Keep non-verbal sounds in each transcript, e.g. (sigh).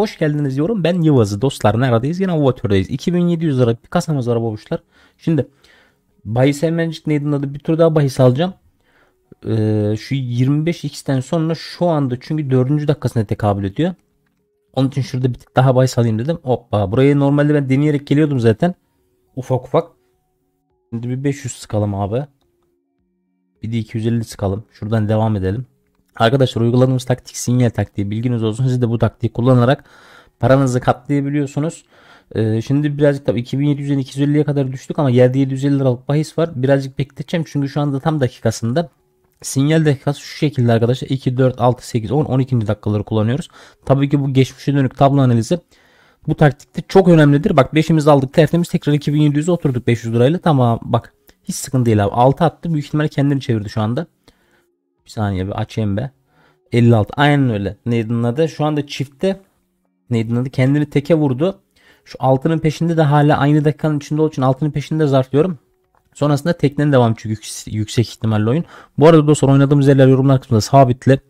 Hoş geldiniz diyorum. Ben Yıvaz'ı dostlar. Neredeyiz? Yine Overture'dayız. 2700 lira bir kasamız var babuşlar. Şimdi bahis hemencik neydi adı? Bir tur daha bahis alacağım. Ee, şu 25x'ten sonra şu anda çünkü 4. dakikasına tekabül ediyor. Onun için şurada bir tık daha bahis alayım dedim. Hoppa. Burayı normalde ben deneyerek geliyordum zaten. Ufak ufak. Şimdi bir 500 sıkalım abi. Bir de 250 sıkalım. Şuradan devam edelim. Arkadaşlar uyguladığımız taktik sinyal taktiği bilginiz olsun. Siz de bu taktiği kullanarak paranızı katlayabiliyorsunuz. Ee, şimdi birazcık tabii 2700'den 250'ye kadar düştük ama yerde 750 liralık bahis var. Birazcık bekleteceğim çünkü şu anda tam dakikasında Sinyal dakikası şu şekilde arkadaşlar 2, 4, 6, 8, 10, 12. dakikaları kullanıyoruz. Tabii ki bu geçmişe dönük tablo analizi bu taktikte çok önemlidir. Bak 5'imizi aldık tertemiz tekrar 2700'e oturduk 500 lirayla. Tamam bak hiç sıkıntı değil abi 6 attı büyük ihtimalle kendini çevirdi şu anda. Bir saniye bir açayım be. 56 aynen öyle. Neydi'nin adı? Şu anda çiftte Neydi'nin adı? Kendini teke vurdu. Şu altının peşinde de hala aynı dakikanın içinde olduğu için altının peşinde zartlıyorum. Sonrasında teknenin devam çünkü yüksek ihtimalle oyun. Bu arada dostlar oynadığımız yerler yorumlar kısmında sabitli.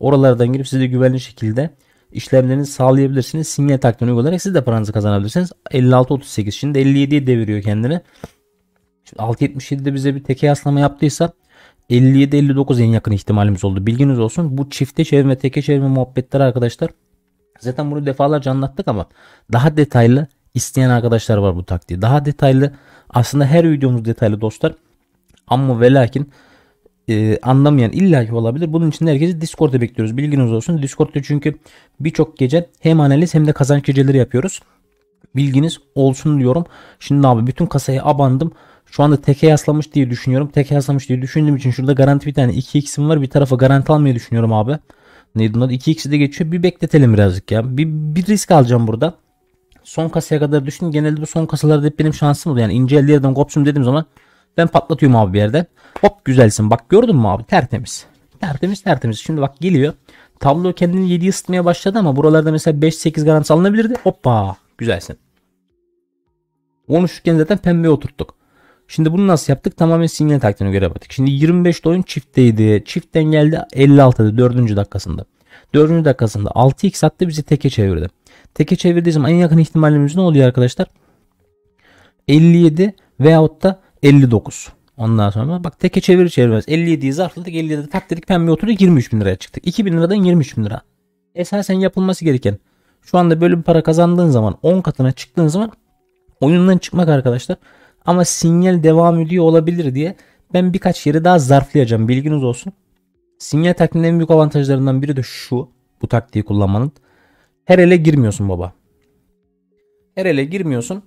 Oralardan girip siz de güvenli şekilde işlemlerinizi sağlayabilirsiniz. Sinyal taktiğini uygulayarak siz de paranızı kazanabilirsiniz. 56-38 şimdi 57'ye deviriyor kendini. Şimdi 6.77'de bize bir teke yaslama yaptıysa 57-59 en yakın ihtimalimiz oldu. Bilginiz olsun. Bu çifte çevirme, teke çevirme muhabbetleri arkadaşlar. Zaten bunu defalarca anlattık ama daha detaylı isteyen arkadaşlar var bu taktiği. Daha detaylı aslında her videomuz detaylı dostlar. Ama ve lakin e, anlamayan illaki olabilir. Bunun için herkesi Discord'da bekliyoruz. Bilginiz olsun. Discord'da çünkü birçok gece hem analiz hem de kazanç geceleri yapıyoruz. Bilginiz olsun diyorum. Şimdi abi bütün kasaya abandım. Şu anda teke yaslamış diye düşünüyorum. Teke yaslamış diye düşündüğüm için şurada garanti bir tane 2x'im var. Bir tarafa garanti almayı düşünüyorum abi. Neydi bunlar? 2x'i de geçiyor. Bir bekletelim birazcık ya. Bir, bir risk alacağım burada. Son kasaya kadar düşün. Genelde bu son kasalarda hep benim şansım oluyor. Yani ince elli yerden kopsun dediğim zaman ben patlatıyorum abi bir yerde. Hop güzelsin. Bak gördün mü abi? Tertemiz. Tertemiz tertemiz. Şimdi bak geliyor. Tablo kendini 7 ısıtmaya başladı ama buralarda mesela 5-8 garanti alınabilirdi. Hoppa güzelsin. Konuşurken zaten pembeye oturttuk. Şimdi bunu nasıl yaptık? Tamamen sinyal taktiğine göre yaptık. Şimdi 25'te oyun çiftteydi. Çiftten geldi 56'da 4. dakikasında. 4. dakikasında 6x attı bizi teke çevirdi. Teke çevirdiği zaman en yakın ihtimalimiz ne oluyor arkadaşlar? 57 veyahut da 59. Ondan sonra bak teke çevirir çevirmez. 57'yi zarfladık 57'de tak dedik pembe oturdu 23 bin liraya çıktık. 2 bin liradan 23 bin lira. Esasen yapılması gereken şu anda böyle bir para kazandığın zaman 10 katına çıktığın zaman oyundan çıkmak arkadaşlar ama sinyal devam ediyor olabilir diye ben birkaç yeri daha zarflayacağım bilginiz olsun. Sinyal taktiğinin en büyük avantajlarından biri de şu bu taktiği kullanmanın. Her ele girmiyorsun baba. Her ele girmiyorsun.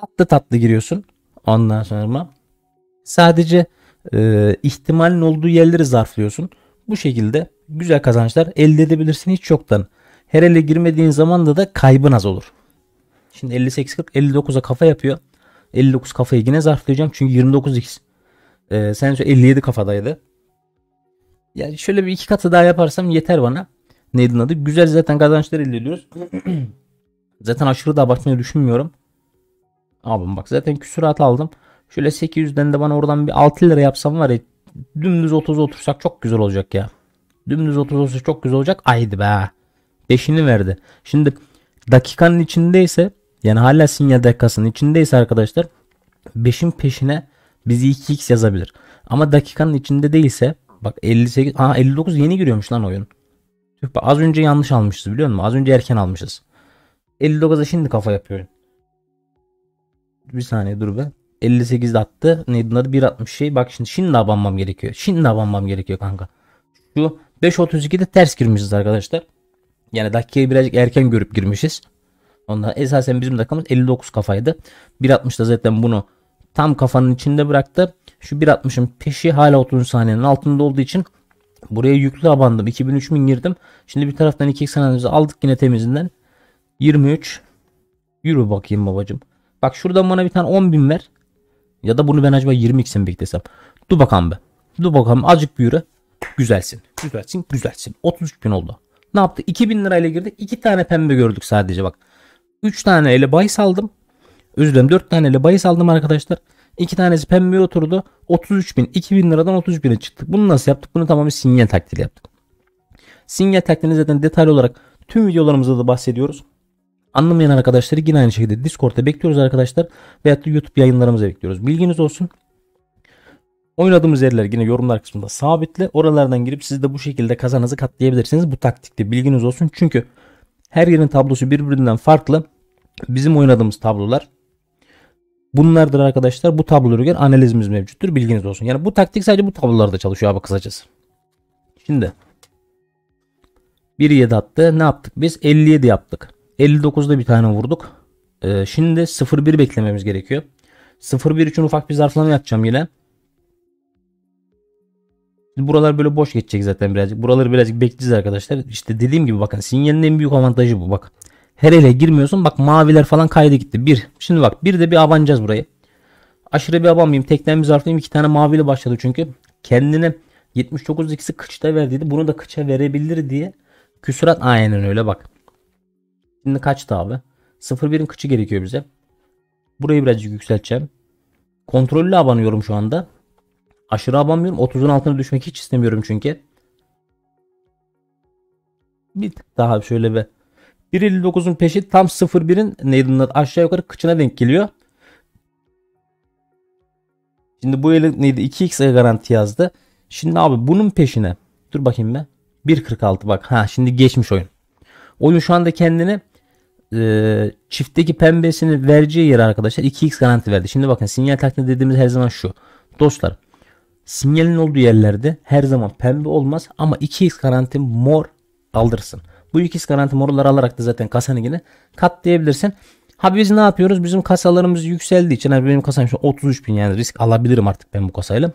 Tatlı tatlı giriyorsun. Ondan sonra sadece e, ihtimalin olduğu yerleri zarflıyorsun. Bu şekilde güzel kazançlar elde edebilirsin hiç yoktan. Her ele girmediğin zaman da, da kaybın az olur. Şimdi 58-40 59'a kafa yapıyor. 59 kafayı yine zarflayacağım. Çünkü 29 x. E, sen 57 kafadaydı. Yani şöyle bir iki katı daha yaparsam yeter bana. Neydi adı? Güzel zaten kazançlar elde ediyoruz. (clears throat) zaten aşırı da abartmayı düşünmüyorum. Abim bak zaten küsurat aldım. Şöyle 800'den de bana oradan bir 6 lira yapsam var ya dümdüz 30 otursak çok güzel olacak ya. Dümdüz 30 olsa çok güzel olacak. Aydı be. 5'ini verdi. Şimdi dakikanın içindeyse yani hala sinyal dakikasının içindeyse arkadaşlar. 5'in peşine bizi 2x yazabilir. Ama dakikanın içinde değilse bak 58 ha 59 yeni giriyormuş lan oyun. az önce yanlış almışız biliyor musun? Az önce erken almışız. 59'a şimdi kafa yapıyorum. Bir saniye dur be. 58 attı. Neydi bunları 1.60 şey. Bak şimdi şimdi abanmam gerekiyor. Şimdi abanmam gerekiyor kanka. Şu 5.32'de ters girmişiz arkadaşlar. Yani dakikayı birazcık erken görüp girmişiz. Ondan esasen bizim rakamımız 59 kafaydı. 1.60'da zaten bunu tam kafanın içinde bıraktı. Şu 1.60'ın peşi hala 30 saniyenin altında olduğu için buraya yüklü abandım. 2003 bin girdim. Şimdi bir taraftan 2x aldık yine temizinden. 23 Yürü bakayım babacım. Bak şuradan bana bir tane 10 bin ver. Ya da bunu ben acaba 20x'e mi beklesem? Dur bakalım be. Dur bakalım azıcık bir yürü. Güzelsin. Güzelsin. Güzelsin. 33 bin oldu. Ne yaptı? 2000 lirayla girdi 2 tane pembe gördük sadece bak. 3 tane ele bahis aldım. Özür dilerim 4 tane ele bahis aldım arkadaşlar. 2 tanesi pembeye oturdu. 33 bin. 2000 liradan 33 bine çıktık. Bunu nasıl yaptık? Bunu tamamen sinyal taktiğiyle yaptık. Sinyal taktiğini zaten detaylı olarak tüm videolarımızda da bahsediyoruz. Anlamayan arkadaşları yine aynı şekilde Discord'da bekliyoruz arkadaşlar. Veyahut da YouTube yayınlarımıza bekliyoruz. Bilginiz olsun. Oynadığımız yerler yine yorumlar kısmında sabitle. Oralardan girip siz de bu şekilde kazanınızı katlayabilirsiniz. Bu taktikte bilginiz olsun. Çünkü her yerin tablosu birbirinden farklı. Bizim oynadığımız tablolar bunlardır arkadaşlar. Bu tabloları göre analizimiz mevcuttur. Bilginiz olsun. Yani bu taktik sadece bu tablolarda çalışıyor abi kısacası. Şimdi 1-7 attı. Ne yaptık biz? 57 yaptık. 59'da bir tane vurduk. Ee, şimdi 0-1 beklememiz gerekiyor. 0-1 için ufak bir zarflama yapacağım yine. Buralar böyle boş geçecek zaten birazcık. Buraları birazcık bekleyeceğiz arkadaşlar. İşte dediğim gibi bakın sinyalin en büyük avantajı bu. Bak her ele girmiyorsun. Bak maviler falan kaydı gitti. Bir. Şimdi bak bir de bir abanacağız burayı. Aşırı bir abanmayayım. Tekten bir zarflayayım. İki tane maviyle başladı çünkü. Kendine 79 ikisi kıçta verdiydi. Bunu da kıça verebilir diye. Küsurat aynen öyle bak. Şimdi kaçtı abi? 01'in 1in kıçı gerekiyor bize. Burayı birazcık yükselteceğim. Kontrollü abanıyorum şu anda. Aşırı abanmıyorum. 30'un altına düşmek hiç istemiyorum çünkü. Bir tık daha şöyle bir 1.59'un peşi tam 0.1'in neydi aşağı yukarı kıçına denk geliyor. Şimdi bu eli neydi 2x'e garanti yazdı. Şimdi abi bunun peşine dur bakayım ben. 1.46 bak ha şimdi geçmiş oyun. Oyun şu anda kendini e, çiftteki pembesini vereceği yer arkadaşlar 2x garanti verdi. Şimdi bakın sinyal taktiği dediğimiz her zaman şu. Dostlar sinyalin olduğu yerlerde her zaman pembe olmaz ama 2x garanti mor kaldırsın. Bu ikiz garanti morları alarak da zaten kasanı yine katlayabilirsin. Ha biz ne yapıyoruz? Bizim kasalarımız yükseldiği için abi hani benim kasam şu 33 bin yani risk alabilirim artık ben bu kasayla.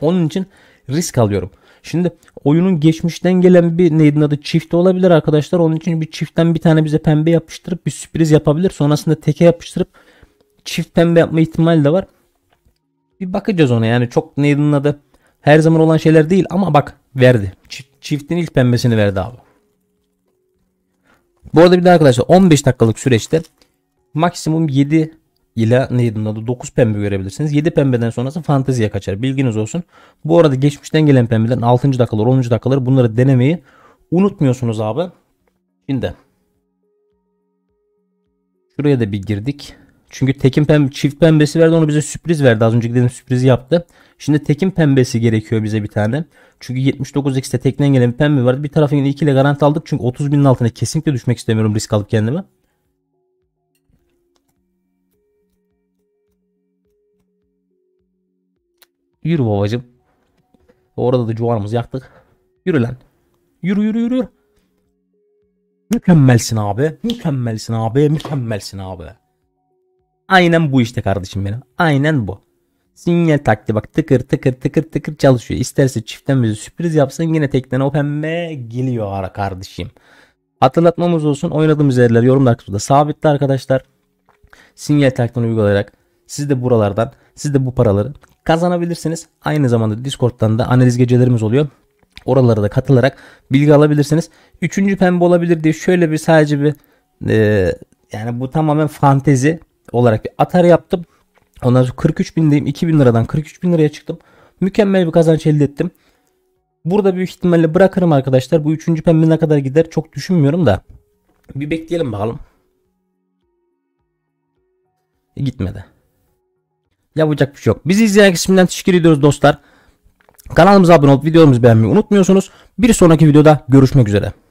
Onun için risk alıyorum. Şimdi oyunun geçmişten gelen bir neydi adı çifte olabilir arkadaşlar. Onun için bir çiftten bir tane bize pembe yapıştırıp bir sürpriz yapabilir. Sonrasında teke yapıştırıp çift pembe yapma ihtimali de var. Bir bakacağız ona yani çok neydi adı her zaman olan şeyler değil ama bak verdi. Çift, çiftin ilk pembesini verdi abi. Bu arada bir de arkadaşlar 15 dakikalık süreçte maksimum 7 ile neydi adı 9 pembe görebilirsiniz. 7 pembeden sonrası fanteziye kaçar. Bilginiz olsun. Bu arada geçmişten gelen pembeden 6. dakikalar 10. dakikalar bunları denemeyi unutmuyorsunuz abi. Şimdi şuraya da bir girdik. Çünkü tekin pem, çift pembesi verdi onu bize sürpriz verdi. Az önceki dedim sürprizi yaptı. Şimdi tekin pembesi gerekiyor bize bir tane. Çünkü 79x'te tekten gelen bir pembe vardı. Bir tarafın yine 2 ile garanti aldık. Çünkü 30 binin altına kesinlikle düşmek istemiyorum risk alıp kendime. Yürü babacım. Orada da cuvarımızı yaktık. Yürü lan. Yürü yürü yürü. Mükemmelsin abi. Mükemmelsin abi. Mükemmelsin abi. Aynen bu işte kardeşim benim. Aynen bu. Sinyal taktiği bak tıkır tıkır tıkır tıkır çalışıyor. İsterse çiftten bize sürpriz yapsın yine tekten o pembe geliyor ara kardeşim. Hatırlatmamız olsun oynadığımız yerler yorumlar kısmında sabitli arkadaşlar. Sinyal taktiğini uygulayarak siz de buralardan siz de bu paraları kazanabilirsiniz. Aynı zamanda Discord'dan da analiz gecelerimiz oluyor. Oralara da katılarak bilgi alabilirsiniz. Üçüncü pembe olabilir diye şöyle bir sadece bir e, yani bu tamamen fantezi olarak bir atar yaptım. Ondan sonra 43 2 bin liradan 43 bin liraya çıktım. Mükemmel bir kazanç elde ettim. Burada büyük ihtimalle bırakırım arkadaşlar. Bu üçüncü pembe ne kadar gider çok düşünmüyorum da. Bir bekleyelim bakalım. E, gitmedi. Yapacak bir şey yok. Bizi izleyen herkese teşekkür ediyoruz dostlar. Kanalımıza abone olup videolarımızı beğenmeyi unutmuyorsunuz. Bir sonraki videoda görüşmek üzere.